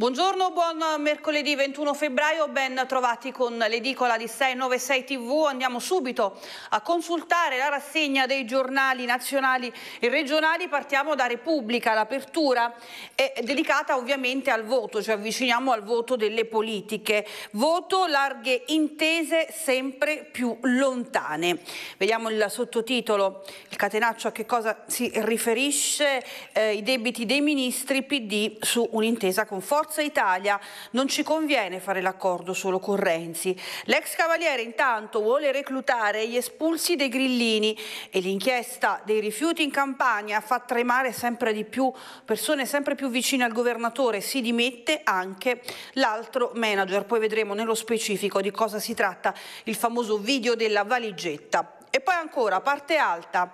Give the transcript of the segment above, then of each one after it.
Buongiorno, buon mercoledì 21 febbraio, ben trovati con l'edicola di 696 TV. Andiamo subito a consultare la rassegna dei giornali nazionali e regionali. Partiamo da Repubblica, l'apertura è dedicata ovviamente al voto, ci avviciniamo al voto delle politiche. Voto, larghe intese sempre più lontane. Vediamo il sottotitolo, il catenaccio a che cosa si riferisce, eh, i debiti dei ministri PD su un'intesa con forza Forza Italia non ci conviene fare l'accordo solo con Renzi. L'ex cavaliere intanto vuole reclutare gli espulsi dei grillini e l'inchiesta dei rifiuti in Campania fa tremare sempre di più persone sempre più vicine al governatore. Si dimette anche l'altro manager, poi vedremo nello specifico di cosa si tratta il famoso video della valigetta. E poi ancora, parte alta.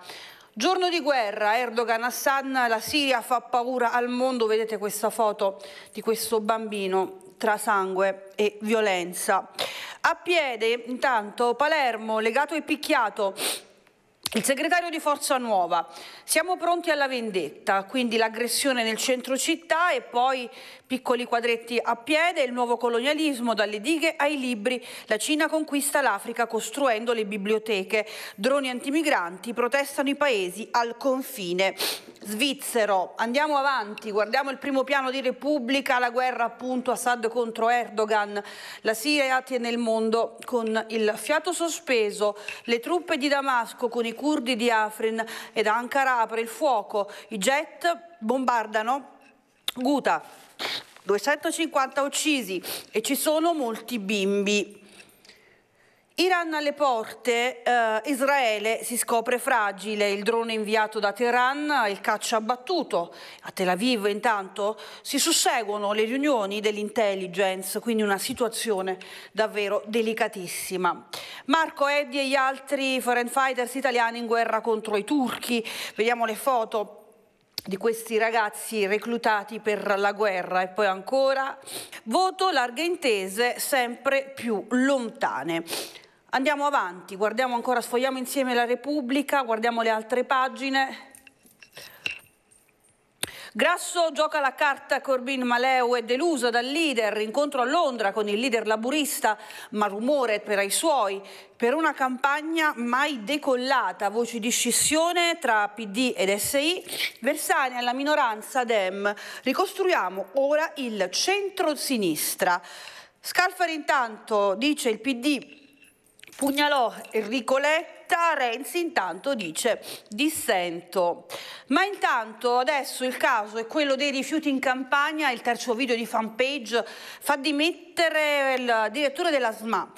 Giorno di guerra, Erdogan, Hassan, la Siria fa paura al mondo, vedete questa foto di questo bambino tra sangue e violenza. A piede, intanto, Palermo, legato e picchiato il segretario di Forza Nuova, siamo pronti alla vendetta, quindi l'aggressione nel centro città e poi piccoli quadretti a piede, il nuovo colonialismo, dalle dighe ai libri, la Cina conquista l'Africa costruendo le biblioteche, droni antimigranti protestano i paesi al confine svizzero. Andiamo avanti, guardiamo il primo piano di Repubblica, la guerra appunto Assad contro Erdogan. La Siria tiene il mondo con il fiato sospeso, le truppe di Damasco con i curdi di Afrin ed Ankara apre il fuoco, i jet bombardano Guta. 250 uccisi e ci sono molti bimbi. Iran alle porte, eh, Israele si scopre fragile, il drone inviato da Teheran, il caccia abbattuto. A Tel Aviv intanto si susseguono le riunioni dell'intelligence, quindi una situazione davvero delicatissima. Marco Eddy e gli altri foreign fighters italiani in guerra contro i turchi, vediamo le foto di questi ragazzi reclutati per la guerra e poi ancora voto larghe intese sempre più lontane. Andiamo avanti, guardiamo ancora, sfogliamo insieme la Repubblica, guardiamo le altre pagine. Grasso gioca la carta Corbin Maleu è deluso dal leader, incontro a Londra con il leader laburista, ma rumore per i suoi, per una campagna mai decollata, voci di scissione tra PD ed SI, Versani alla minoranza Dem, ricostruiamo ora il centro-sinistra. Scalfari intanto dice il PD Pugnalò Enrico Letta, Renzi intanto dice dissento. Ma intanto adesso il caso è quello dei rifiuti in campagna, il terzo video di fanpage fa dimettere il direttore della SMA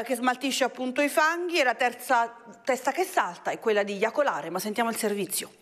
eh, che smaltisce appunto i fanghi e la terza testa che salta è quella di Iacolare, ma sentiamo il servizio.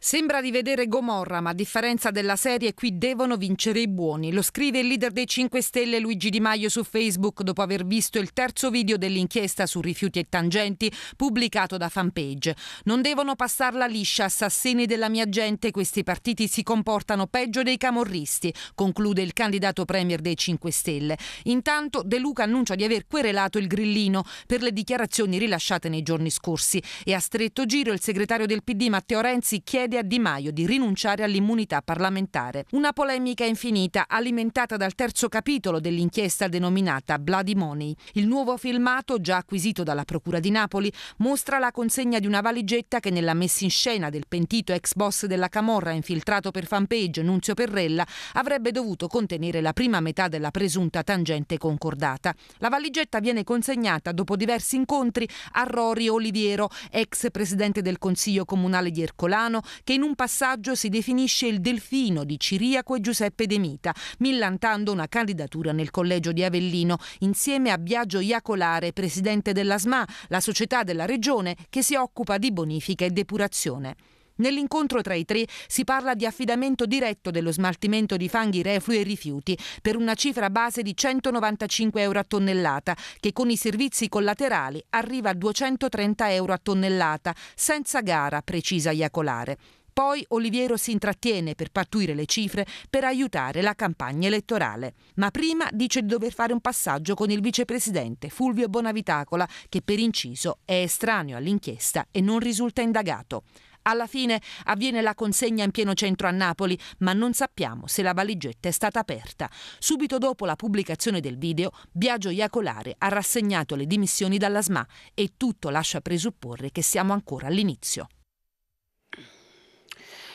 Sembra di vedere Gomorra, ma a differenza della serie qui devono vincere i buoni. Lo scrive il leader dei 5 Stelle Luigi Di Maio su Facebook dopo aver visto il terzo video dell'inchiesta su rifiuti e tangenti pubblicato da fanpage. Non devono passarla liscia, assassini della mia gente, questi partiti si comportano peggio dei camorristi, conclude il candidato premier dei 5 Stelle. Intanto De Luca annuncia di aver querelato il grillino per le dichiarazioni rilasciate nei giorni scorsi e a stretto giro il segretario del PD Matteo Renzi chiede chiede a Di Maio di rinunciare all'immunità parlamentare. Una polemica infinita alimentata dal terzo capitolo dell'inchiesta denominata Bloody Money. Il nuovo filmato, già acquisito dalla Procura di Napoli, mostra la consegna di una valigetta che nella messa in scena del pentito ex boss della Camorra infiltrato per fanpage Nunzio Perrella avrebbe dovuto contenere la prima metà della presunta tangente concordata. La valigetta viene consegnata dopo diversi incontri a Rory Oliviero, ex presidente del Consiglio Comunale di Ercolano, che in un passaggio si definisce il delfino di Ciriaco e Giuseppe De Mita, millantando una candidatura nel collegio di Avellino, insieme a Biagio Iacolare, presidente della SMA, la società della regione che si occupa di bonifica e depurazione. Nell'incontro tra i tre si parla di affidamento diretto dello smaltimento di fanghi reflui e rifiuti per una cifra base di 195 euro a tonnellata che con i servizi collaterali arriva a 230 euro a tonnellata senza gara, precisa Iacolare. Poi Oliviero si intrattiene per pattuire le cifre per aiutare la campagna elettorale. Ma prima dice di dover fare un passaggio con il vicepresidente Fulvio Bonavitacola, che per inciso è estraneo all'inchiesta e non risulta indagato. Alla fine avviene la consegna in pieno centro a Napoli, ma non sappiamo se la valigetta è stata aperta. Subito dopo la pubblicazione del video, Biagio Iacolare ha rassegnato le dimissioni dalla SMA e tutto lascia presupporre che siamo ancora all'inizio.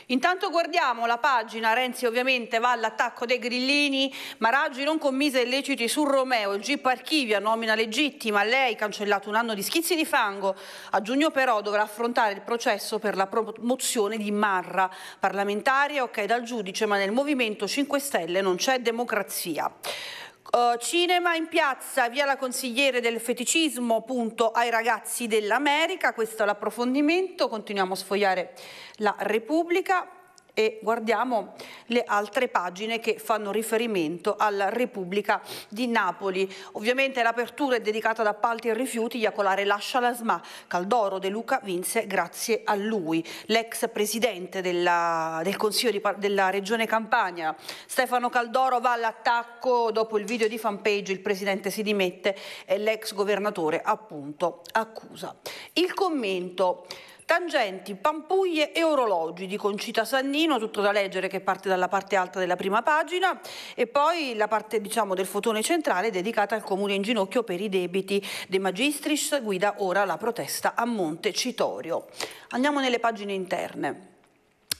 Intanto guardiamo la pagina, Renzi ovviamente va all'attacco dei grillini, ma Raggi non commise illeciti su Romeo, il GIP archivia, nomina legittima, lei cancellato un anno di schizzi di fango, a giugno però dovrà affrontare il processo per la promozione di Marra, parlamentare ok dal giudice ma nel Movimento 5 Stelle non c'è democrazia. Eh, cinema in piazza, via la consigliere del feticismo, punto ai ragazzi dell'America, questo è l'approfondimento, continuiamo a sfogliare la Repubblica e guardiamo le altre pagine che fanno riferimento alla Repubblica di Napoli. Ovviamente l'apertura è dedicata ad appalti e rifiuti, Iacolare lascia la SMA, Caldoro De Luca vinse grazie a lui. L'ex presidente della, del Consiglio di, della Regione Campania, Stefano Caldoro va all'attacco dopo il video di fanpage, il presidente si dimette e l'ex governatore appunto accusa. Il commento Tangenti, pampuglie e orologi di Concita Sannino, tutto da leggere che parte dalla parte alta della prima pagina e poi la parte diciamo, del fotone centrale dedicata al comune in ginocchio per i debiti. De Magistris guida ora la protesta a Monte Citorio. Andiamo nelle pagine interne.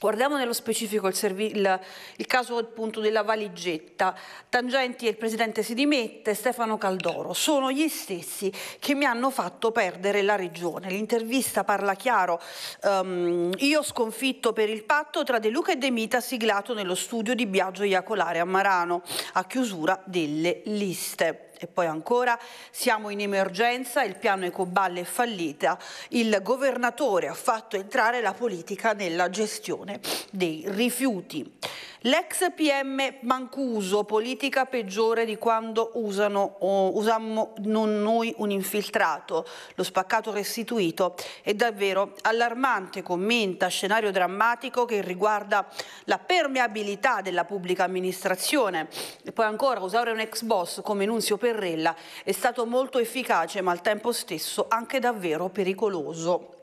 Guardiamo nello specifico il, il, il caso appunto, della valigetta. Tangenti e il presidente si dimette, Stefano Caldoro. Sono gli stessi che mi hanno fatto perdere la regione. L'intervista parla chiaro. Um, io sconfitto per il patto tra De Luca e De Mita siglato nello studio di Biagio Iacolare a Marano a chiusura delle liste. E poi ancora, siamo in emergenza, il piano Ecoballe è fallita, il governatore ha fatto entrare la politica nella gestione dei rifiuti. L'ex PM Mancuso, politica peggiore di quando usano, oh, usammo non noi un infiltrato, lo spaccato restituito, è davvero allarmante, commenta scenario drammatico che riguarda la permeabilità della pubblica amministrazione. E poi ancora usare un ex boss come Nunzio Perrone Perrella. È stato molto efficace ma al tempo stesso anche davvero pericoloso.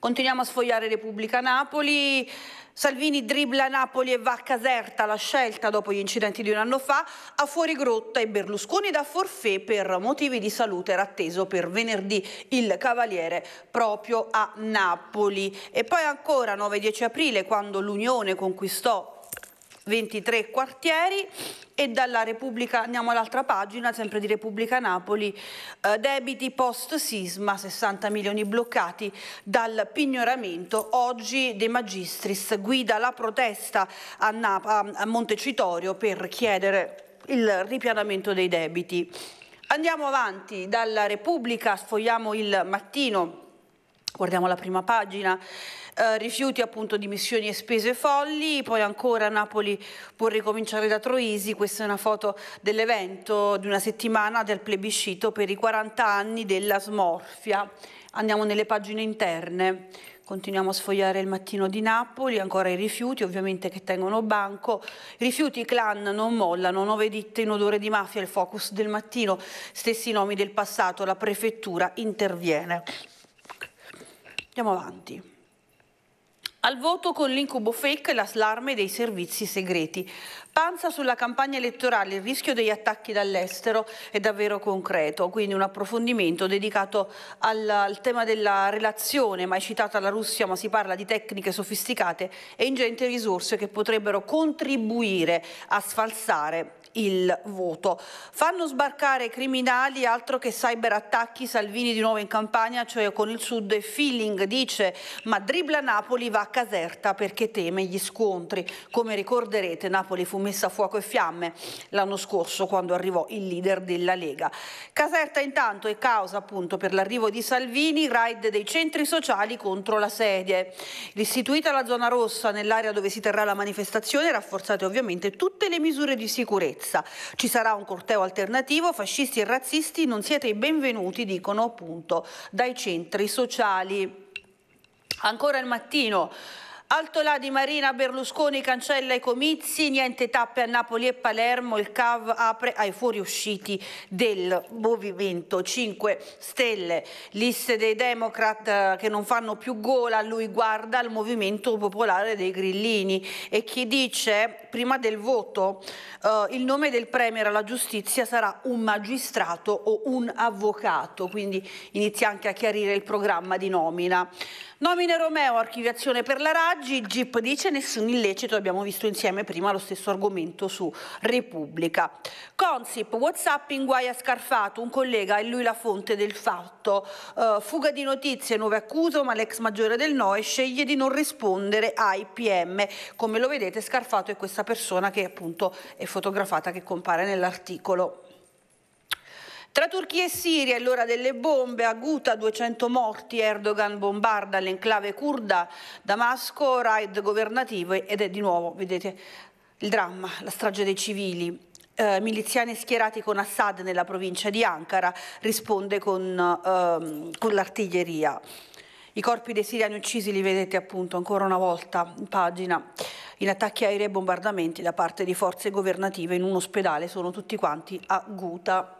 Continuiamo a sfogliare Repubblica Napoli. Salvini dribbla Napoli e va a Caserta la scelta dopo gli incidenti di un anno fa a grotta e Berlusconi da forfè per motivi di salute era atteso per venerdì il Cavaliere proprio a Napoli e poi ancora 9-10 aprile quando l'Unione conquistò 23 quartieri e dalla Repubblica, andiamo all'altra pagina, sempre di Repubblica Napoli, eh, debiti post sisma, 60 milioni bloccati dal pignoramento, oggi De Magistris guida la protesta a, Nap- a Montecitorio per chiedere il ripianamento dei debiti. Andiamo avanti, dalla Repubblica sfogliamo il mattino, guardiamo la prima pagina, eh, rifiuti appunto di missioni e spese folli, poi ancora Napoli può ricominciare da Troisi, questa è una foto dell'evento di una settimana del plebiscito per i 40 anni della smorfia. Andiamo nelle pagine interne. Continuiamo a sfogliare il mattino di Napoli, ancora i rifiuti ovviamente che tengono banco. I Rifiuti clan non mollano, nove ditte in odore di mafia, il focus del mattino, stessi nomi del passato, la prefettura interviene. Andiamo avanti al voto con l'incubo fake e l'allarme dei servizi segreti. Panza sulla campagna elettorale, il rischio degli attacchi dall'estero è davvero concreto, quindi un approfondimento dedicato al, al tema della relazione, mai citata la Russia, ma si parla di tecniche sofisticate e ingenti risorse che potrebbero contribuire a sfalsare il voto. Fanno sbarcare criminali, altro che cyberattacchi, Salvini di nuovo in campagna, cioè con il sud e feeling dice ma dribla Napoli va a Caserta perché teme gli scontri. Come ricorderete Napoli fu messa a fuoco e fiamme l'anno scorso quando arrivò il leader della Lega. Caserta intanto è causa appunto per l'arrivo di Salvini, raid dei centri sociali contro la sedie. Istituita la zona rossa nell'area dove si terrà la manifestazione, rafforzate ovviamente tutte le misure di sicurezza sicurezza. Ci sarà un corteo alternativo, fascisti e razzisti non siete i benvenuti, dicono appunto dai centri sociali. Ancora il mattino Altolà di Marina Berlusconi cancella i comizi, niente tappe a Napoli e Palermo, il CAV apre ai fuoriusciti del Movimento 5 Stelle. Liste dei Democrat eh, che non fanno più gola, lui guarda il Movimento Popolare dei Grillini e chi dice prima del voto eh, il nome del Premier alla giustizia sarà un magistrato o un avvocato, quindi inizia anche a chiarire il programma di nomina. Nomine Romeo, archiviazione per la RAI Oggi Gip dice nessun illecito, abbiamo visto insieme prima lo stesso argomento su Repubblica. Consip, Whatsapp in guai a Scarfato, un collega è lui la fonte del fatto. Uh, fuga di notizie, nuove accuse, ma l'ex maggiore del NOE sceglie di non rispondere ai PM. Come lo vedete Scarfato è questa persona che appunto è fotografata che compare nell'articolo. Tra Turchia e Siria è l'ora delle bombe, a Ghouta 200 morti, Erdogan bombarda l'enclave kurda, Damasco, raid governativo ed è di nuovo, vedete, il dramma, la strage dei civili. Eh, miliziani schierati con Assad nella provincia di Ankara risponde con, ehm, con l'artiglieria. I corpi dei siriani uccisi li vedete appunto ancora una volta in pagina in attacchi aerei e bombardamenti da parte di forze governative in un ospedale, sono tutti quanti a Ghouta.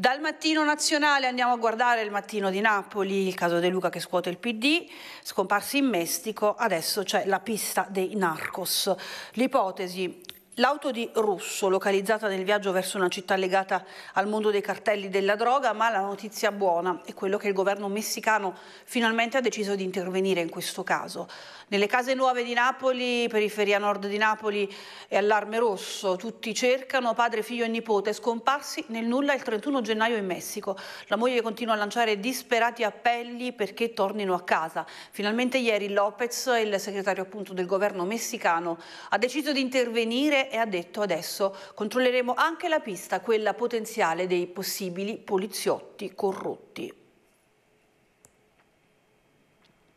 Dal mattino nazionale andiamo a guardare il mattino di Napoli, il caso De Luca che scuote il PD, scomparsi in Messico, adesso c'è la pista dei narcos. L'ipotesi L'auto di Russo, localizzata nel viaggio verso una città legata al mondo dei cartelli della droga, ma la notizia buona è quello che il governo messicano finalmente ha deciso di intervenire in questo caso. Nelle case nuove di Napoli, periferia nord di Napoli è allarme rosso, tutti cercano padre, figlio e nipote scomparsi nel nulla il 31 gennaio in Messico. La moglie continua a lanciare disperati appelli perché tornino a casa. Finalmente ieri Lopez, il segretario appunto del governo messicano, ha deciso di intervenire e ha detto adesso controlleremo anche la pista, quella potenziale dei possibili poliziotti corrotti.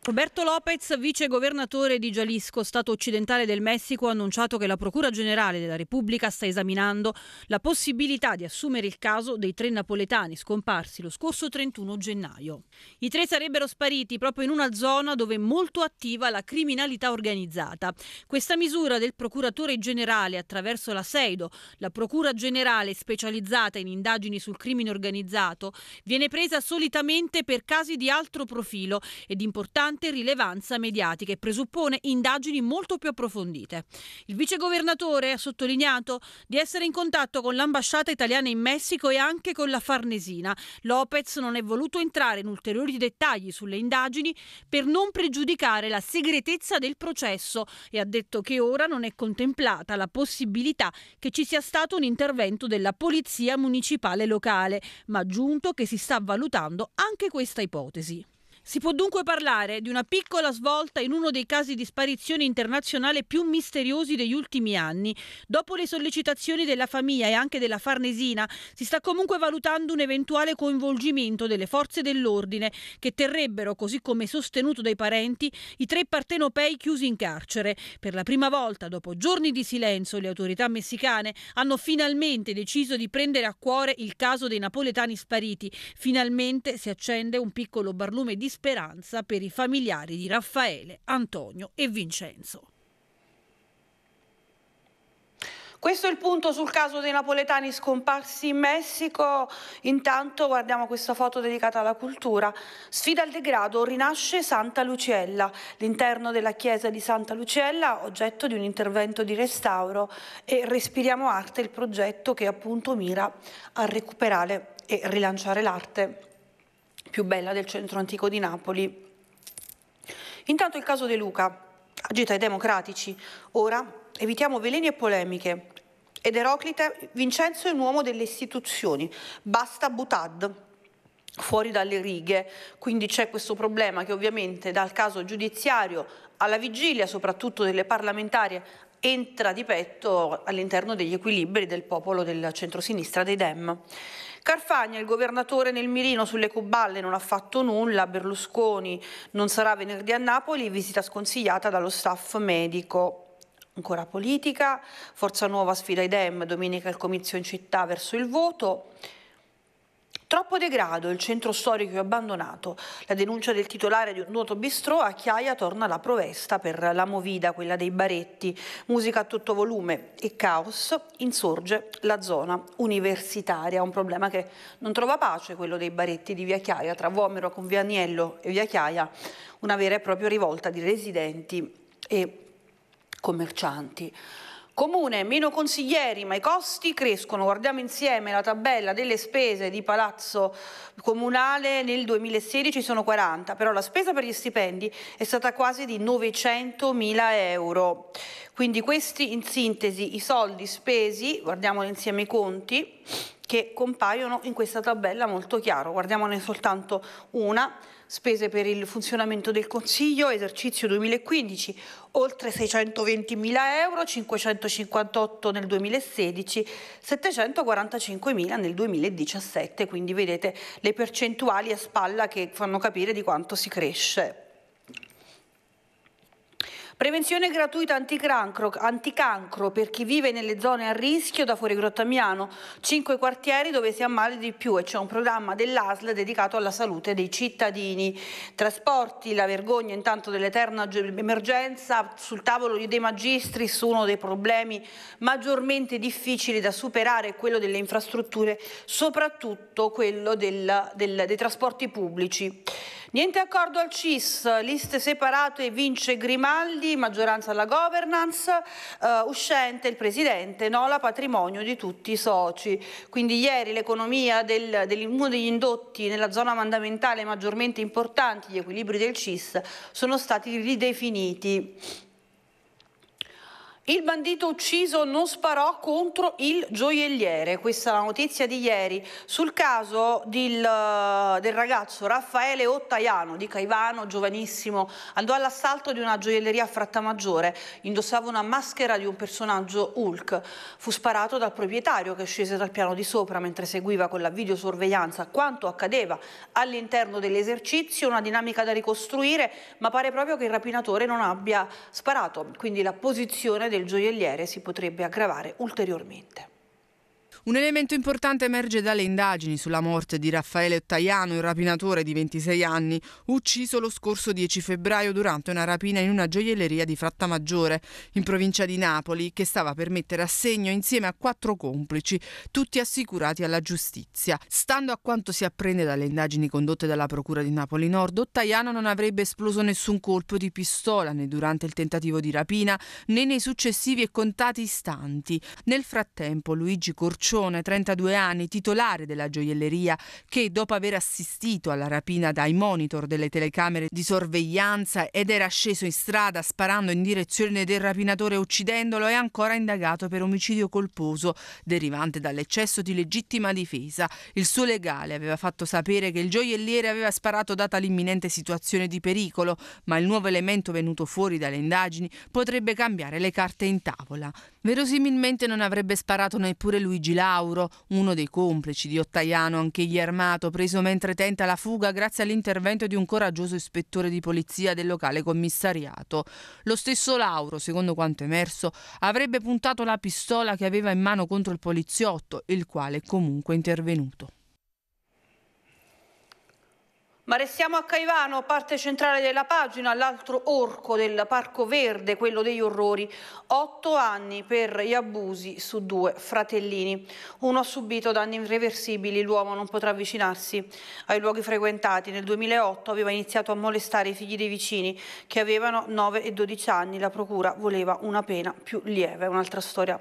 Roberto Lopez, vice governatore di Jalisco, Stato occidentale del Messico, ha annunciato che la Procura generale della Repubblica sta esaminando la possibilità di assumere il caso dei tre napoletani scomparsi lo scorso 31 gennaio. I tre sarebbero spariti proprio in una zona dove è molto attiva la criminalità organizzata. Questa misura del procuratore generale attraverso la SEIDO, la Procura generale specializzata in indagini sul crimine organizzato, viene presa solitamente per casi di altro profilo ed importante importante rilevanza mediatica e presuppone indagini molto più approfondite. Il vicegovernatore ha sottolineato di essere in contatto con l'ambasciata italiana in Messico e anche con la Farnesina. Lopez non è voluto entrare in ulteriori dettagli sulle indagini per non pregiudicare la segretezza del processo e ha detto che ora non è contemplata la possibilità che ci sia stato un intervento della polizia municipale locale, ma ha aggiunto che si sta valutando anche questa ipotesi. Si può dunque parlare di una piccola svolta in uno dei casi di sparizione internazionale più misteriosi degli ultimi anni. Dopo le sollecitazioni della famiglia e anche della Farnesina, si sta comunque valutando un eventuale coinvolgimento delle forze dell'ordine che terrebbero, così come sostenuto dai parenti, i tre partenopei chiusi in carcere. Per la prima volta, dopo giorni di silenzio, le autorità messicane hanno finalmente deciso di prendere a cuore il caso dei napoletani spariti. Finalmente si accende un piccolo barlume di speranza per i familiari di Raffaele, Antonio e Vincenzo. Questo è il punto sul caso dei napoletani scomparsi in Messico. Intanto guardiamo questa foto dedicata alla cultura. Sfida al degrado, rinasce Santa Luciella. L'interno della chiesa di Santa Luciella, oggetto di un intervento di restauro e Respiriamo Arte, il progetto che appunto mira a recuperare e rilanciare l'arte più bella del centro antico di Napoli. Intanto il caso De Luca agita i democratici. Ora evitiamo veleni e polemiche. Ed Eroclite, Vincenzo è un uomo delle istituzioni, basta butad, fuori dalle righe. Quindi c'è questo problema che ovviamente dal caso giudiziario alla vigilia, soprattutto delle parlamentarie, entra di petto all'interno degli equilibri del popolo del centrosinistra dei Dem. Carfagna, il governatore nel mirino sulle cuballe, non ha fatto nulla, Berlusconi non sarà venerdì a Napoli, visita sconsigliata dallo staff medico. Ancora politica, Forza Nuova sfida i Dem, domenica il comizio in città verso il voto. Troppo degrado, il centro storico è abbandonato. La denuncia del titolare di un nuoto bistrò a Chiaia torna alla provesta per la movida, quella dei baretti. Musica a tutto volume e caos insorge la zona universitaria, un problema che non trova pace, quello dei baretti di Via Chiaia, tra Vomero con Via Agnello e Via Chiaia, una vera e propria rivolta di residenti e commercianti. Comune, meno consiglieri, ma i costi crescono. Guardiamo insieme la tabella delle spese di Palazzo Comunale nel 2016 sono 40, però la spesa per gli stipendi è stata quasi di 900 mila euro. Quindi questi in sintesi i soldi spesi, guardiamoli insieme i conti, che compaiono in questa tabella molto chiaro. Guardiamone soltanto una, spese per il funzionamento del Consiglio, esercizio 2015, oltre 620.000 euro, 558 nel 2016, 745.000 nel 2017, quindi vedete le percentuali a spalla che fanno capire di quanto si cresce. Prevenzione gratuita anticancro, anticancro per chi vive nelle zone a rischio da fuori Grottamiano, cinque quartieri dove si ammale di più e c'è un programma dell'ASL dedicato alla salute dei cittadini. Trasporti, la vergogna intanto dell'eterna emergenza sul tavolo dei magistri su uno dei problemi maggiormente difficili da superare, quello delle infrastrutture, soprattutto quello del, del, dei trasporti pubblici. Niente accordo al CIS, liste separate vince Grimaldi, maggioranza alla governance, uh, uscente il presidente, no la patrimonio di tutti i soci. Quindi ieri l'economia del, uno degli indotti nella zona mandamentale maggiormente importanti, gli equilibri del CIS, sono stati ridefiniti. Il bandito ucciso non sparò contro il gioielliere, questa è la notizia di ieri, sul caso del, eh, del ragazzo Raffaele Ottaiano di Caivano, giovanissimo, andò all'assalto di una gioielleria a Frattamaggiore, indossava una maschera di un personaggio Hulk, fu sparato dal proprietario che scese dal piano di sopra mentre seguiva con la videosorveglianza quanto accadeva all'interno dell'esercizio, una dinamica da ricostruire, ma pare proprio che il rapinatore non abbia sparato, quindi la posizione del gioielliere si potrebbe aggravare ulteriormente. Un elemento importante emerge dalle indagini sulla morte di Raffaele Ottaiano, il rapinatore di 26 anni, ucciso lo scorso 10 febbraio durante una rapina in una gioielleria di Frattamaggiore, in provincia di Napoli, che stava per mettere a segno insieme a quattro complici, tutti assicurati alla giustizia. Stando a quanto si apprende dalle indagini condotte dalla Procura di Napoli Nord, Ottaiano non avrebbe esploso nessun colpo di pistola né durante il tentativo di rapina né nei successivi e contati istanti. Nel frattempo Luigi Corciù Ciccione, 32 anni, titolare della gioielleria, che dopo aver assistito alla rapina dai monitor delle telecamere di sorveglianza ed era sceso in strada sparando in direzione del rapinatore uccidendolo, è ancora indagato per omicidio colposo derivante dall'eccesso di legittima difesa. Il suo legale aveva fatto sapere che il gioielliere aveva sparato data l'imminente situazione di pericolo, ma il nuovo elemento venuto fuori dalle indagini potrebbe cambiare le carte in tavola. Verosimilmente non avrebbe sparato neppure Luigi Lavoro Lauro, uno dei complici di Ottaiano, anch'egli armato, preso mentre tenta la fuga grazie all'intervento di un coraggioso ispettore di polizia del locale commissariato. Lo stesso Lauro, secondo quanto emerso, avrebbe puntato la pistola che aveva in mano contro il poliziotto, il quale è comunque intervenuto. Ma restiamo a Caivano, parte centrale della pagina, l'altro orco del Parco Verde, quello degli orrori. Otto anni per gli abusi su due fratellini. Uno ha subito danni irreversibili, l'uomo non potrà avvicinarsi ai luoghi frequentati. Nel 2008 aveva iniziato a molestare i figli dei vicini che avevano 9 e 12 anni. La procura voleva una pena più lieve, un'altra storia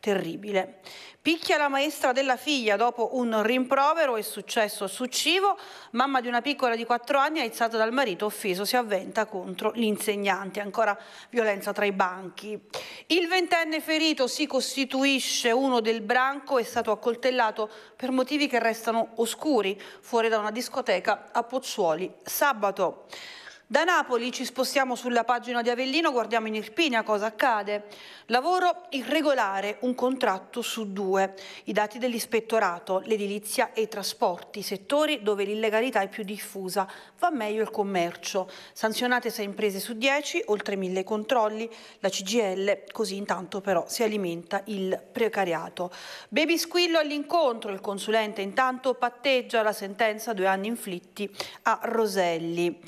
terribile. Picchia la maestra della figlia dopo un rimprovero e successo succivo. Mamma di una piccola di 4 anni, aizzata dal marito offeso, si avventa contro l'insegnante. Ancora violenza tra i banchi. Il ventenne ferito si costituisce uno del branco, è stato accoltellato per motivi che restano oscuri fuori da una discoteca a Pozzuoli sabato. Da Napoli ci spostiamo sulla pagina di Avellino, guardiamo in Irpinia cosa accade. Lavoro irregolare, un contratto su due. I dati dell'ispettorato, l'edilizia e i trasporti, settori dove l'illegalità è più diffusa. Va meglio il commercio. Sanzionate sei imprese su dieci, oltre mille controlli. La CGL, così intanto però si alimenta il precariato. Baby squillo all'incontro, il consulente intanto patteggia la sentenza due anni inflitti a Roselli.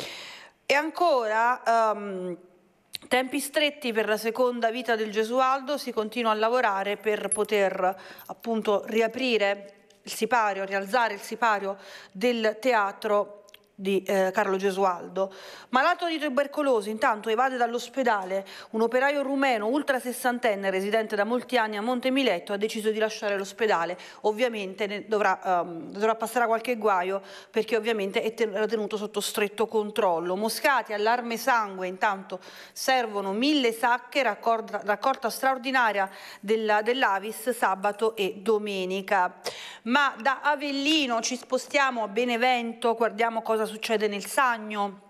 E ancora... Um, Tempi stretti per la seconda vita del Gesualdo, si continua a lavorare per poter appunto riaprire il sipario, rialzare il sipario del teatro di eh, Carlo Gesualdo. Malato di tubercolosi, intanto evade dall'ospedale. Un operaio rumeno, ultra sessantenne, residente da molti anni a Montemiletto, ha deciso di lasciare l'ospedale. Ovviamente dovrà, um, dovrà, passare a qualche guaio perché ovviamente è ten- tenuto sotto stretto controllo. Moscati, allarme sangue, intanto servono mille sacche, raccorda, raccolta straordinaria della, dell'Avis sabato e domenica. Ma da Avellino ci spostiamo a Benevento, guardiamo cosa succede nel Sagno,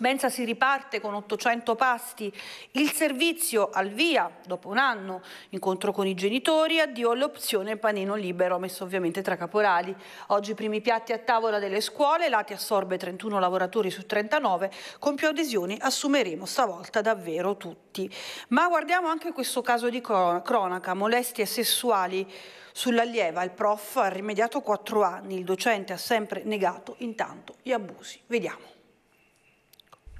Mensa si riparte con 800 pasti, il servizio al via dopo un anno, incontro con i genitori, addio all'opzione panino libero, messo ovviamente tra caporali. Oggi i primi piatti a tavola delle scuole, Lati assorbe 31 lavoratori su 39, con più adesioni assumeremo stavolta davvero tutti. Ma guardiamo anche questo caso di cronaca, molestie sessuali sull'allieva, il prof ha rimediato 4 anni, il docente ha sempre negato intanto gli abusi. Vediamo.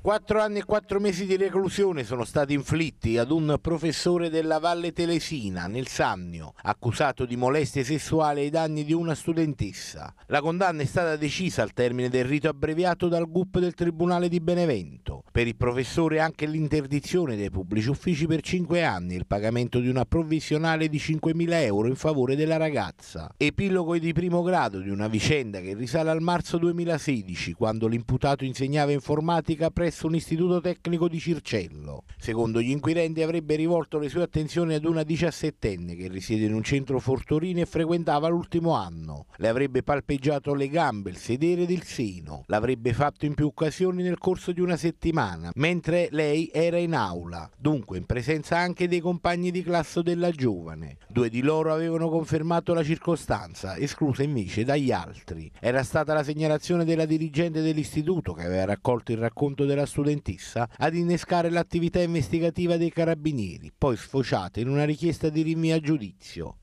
Quattro anni e quattro mesi di reclusione sono stati inflitti ad un professore della Valle Telesina, nel Sannio, accusato di molestie sessuali ai danni di una studentessa. La condanna è stata decisa al termine del rito abbreviato dal GUP del Tribunale di Benevento. Per il professore anche l'interdizione dei pubblici uffici per cinque anni e il pagamento di una provvisionale di 5.000 euro in favore della ragazza. Epilogo di primo grado di una vicenda che risale al marzo 2016, quando l'imputato insegnava informatica presso presso un istituto tecnico di Circello. Secondo gli inquirenti avrebbe rivolto le sue attenzioni ad una diciassettenne che risiede in un centro Fortorino e frequentava l'ultimo anno. Le avrebbe palpeggiato le gambe, il sedere ed il seno. L'avrebbe fatto in più occasioni nel corso di una settimana, mentre lei era in aula, dunque in presenza anche dei compagni di classe della giovane. Due di loro avevano confermato la circostanza, esclusa invece dagli altri. Era stata la segnalazione della dirigente dell'istituto che aveva raccolto il racconto della della studentessa ad innescare l'attività investigativa dei carabinieri, poi sfociata in una richiesta di rinvio a giudizio.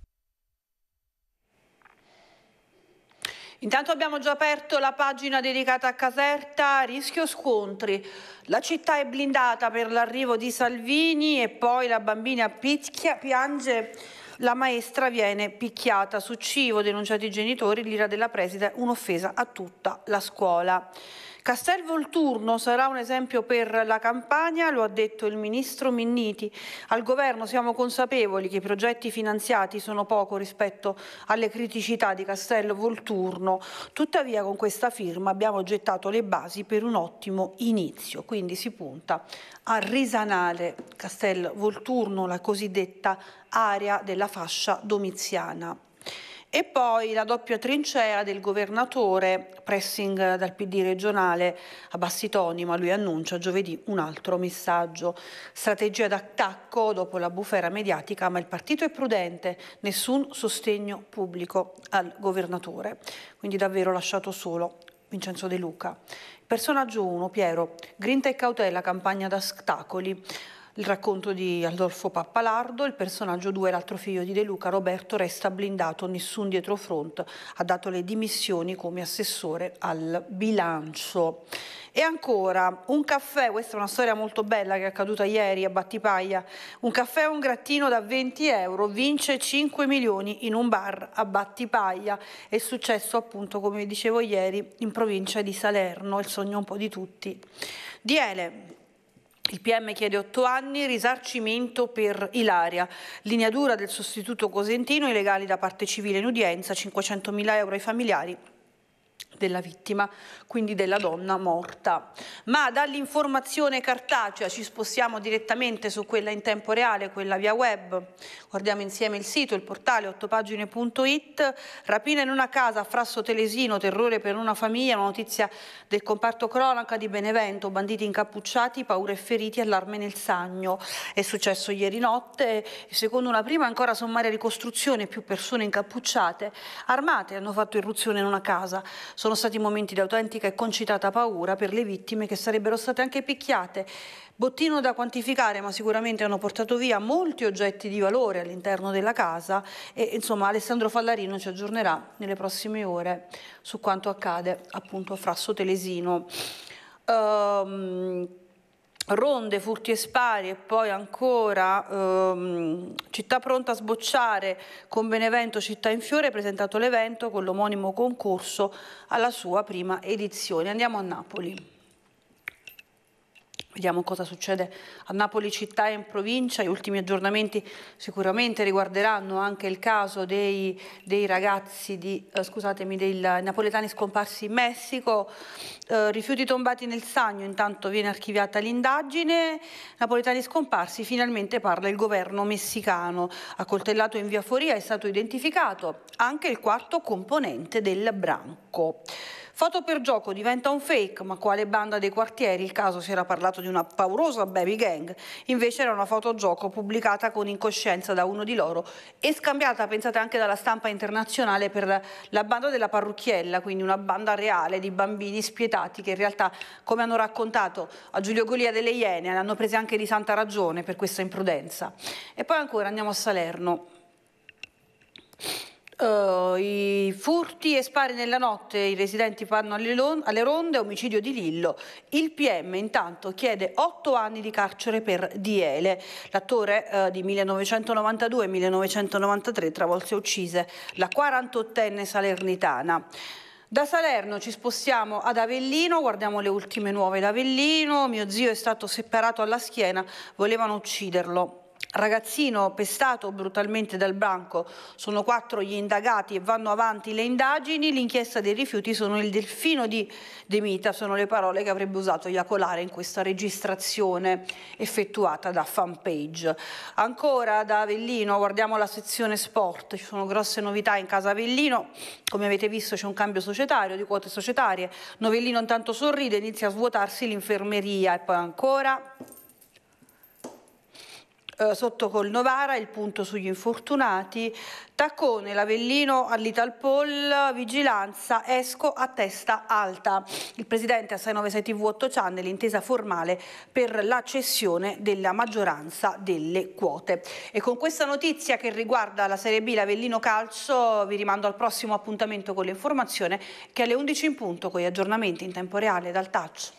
Intanto abbiamo già aperto la pagina dedicata a Caserta, rischio scontri. La città è blindata per l'arrivo di Salvini e poi la bambina picchia, piange la maestra viene picchiata su cibo, denunciati i genitori, l'ira della preside, un'offesa a tutta la scuola. Castel Volturno sarà un esempio per la Campania, lo ha detto il ministro Minniti. Al governo siamo consapevoli che i progetti finanziati sono poco rispetto alle criticità di Castel Volturno, tuttavia con questa firma abbiamo gettato le basi per un ottimo inizio, quindi si punta a risanare Castel Volturno, la cosiddetta area della fascia domiziana. E poi la doppia trincea del governatore, pressing dal PD regionale a bassi toni, ma lui annuncia giovedì un altro messaggio. Strategia d'attacco dopo la bufera mediatica, ma il partito è prudente, nessun sostegno pubblico al governatore. Quindi davvero lasciato solo Vincenzo De Luca. Personaggio 1, Piero, grinta e cautela, campagna d'astacoli. Il racconto di Adolfo Pappalardo, il personaggio 2 l'altro figlio di De Luca, Roberto, resta blindato, nessun dietro front, ha dato le dimissioni come assessore al bilancio. E ancora, un caffè, questa è una storia molto bella che è accaduta ieri a Battipaglia, un caffè e un grattino da 20 euro, vince 5 milioni in un bar a Battipaglia, è successo appunto come dicevo ieri in provincia di Salerno, il sogno un po' di tutti. Diele, il PM chiede otto anni, risarcimento per Ilaria, linea dura del sostituto Cosentino, i legali da parte civile in udienza, 500.000 euro ai familiari della vittima, quindi della donna morta. Ma dall'informazione cartacea cioè ci spostiamo direttamente su quella in tempo reale, quella via web. Guardiamo insieme il sito, il portale ottopagine.it, rapina in una casa a Frasso Telesino, terrore per una famiglia, una notizia del comparto cronaca di Benevento, banditi incappucciati, paure e feriti, allarme nel sagno. È successo ieri notte e secondo una prima ancora sommaria ricostruzione più persone incappucciate, armate hanno fatto irruzione in una casa. Sono stati momenti di autentica e concitata paura per le vittime che sarebbero state anche picchiate. Bottino da quantificare, ma sicuramente hanno portato via molti oggetti di valore all'interno della casa e insomma Alessandro Fallarino ci aggiornerà nelle prossime ore su quanto accade appunto a Frasso Telesino. Um, ronde, furti e spari e poi ancora ehm, Città pronta a sbocciare con Benevento Città in fiore, presentato l'evento con l'omonimo concorso alla sua prima edizione. Andiamo a Napoli. Vediamo cosa succede a Napoli città e in provincia, gli ultimi aggiornamenti sicuramente riguarderanno anche il caso dei, dei ragazzi, di, eh, scusatemi, dei napoletani scomparsi in Messico, eh, rifiuti tombati nel sagno, intanto viene archiviata l'indagine, napoletani scomparsi, finalmente parla il governo messicano, accoltellato in via Foria è stato identificato anche il quarto componente del branco. Foto per gioco diventa un fake, ma quale banda dei quartieri? Il caso si era parlato di una paurosa baby gang, invece era una fotogioco pubblicata con incoscienza da uno di loro e scambiata, pensate anche dalla stampa internazionale, per la banda della parrucchiella, quindi una banda reale di bambini spietati che in realtà, come hanno raccontato a Giulio Golia delle Iene, l'hanno presa anche di santa ragione per questa imprudenza. E poi ancora andiamo a Salerno. Uh, I furti e spari nella notte, i residenti fanno alle, alle, ronde, omicidio di Lillo. Il PM intanto chiede otto anni di carcere per Diele. L'attore uh, di 1992 1993 travolse e uccise la 48enne salernitana. Da Salerno ci spostiamo ad Avellino, guardiamo le ultime nuove d'Avellino. Mio zio è stato separato alla schiena, volevano ucciderlo ragazzino pestato brutalmente dal branco. Sono quattro gli indagati e vanno avanti le indagini. L'inchiesta dei rifiuti sono il delfino di Demita, sono le parole che avrebbe usato Iacolare in questa registrazione effettuata da fanpage. Ancora da Avellino guardiamo la sezione sport, ci sono grosse novità in casa Avellino, come avete visto c'è un cambio societario di quote societarie, Novellino intanto sorride, inizia a svuotarsi l'infermeria e poi ancora... Eh, sotto col Novara il punto sugli infortunati, Taccone, l'Avellino all'Italpol, vigilanza, Esco a testa alta. Il presidente a 696 TV 8 Channel l'intesa formale per la cessione della maggioranza delle quote. E con questa notizia che riguarda la Serie B, l'Avellino Calcio, vi rimando al prossimo appuntamento con l'informazione che alle 11 in punto con gli aggiornamenti in tempo reale dal touch.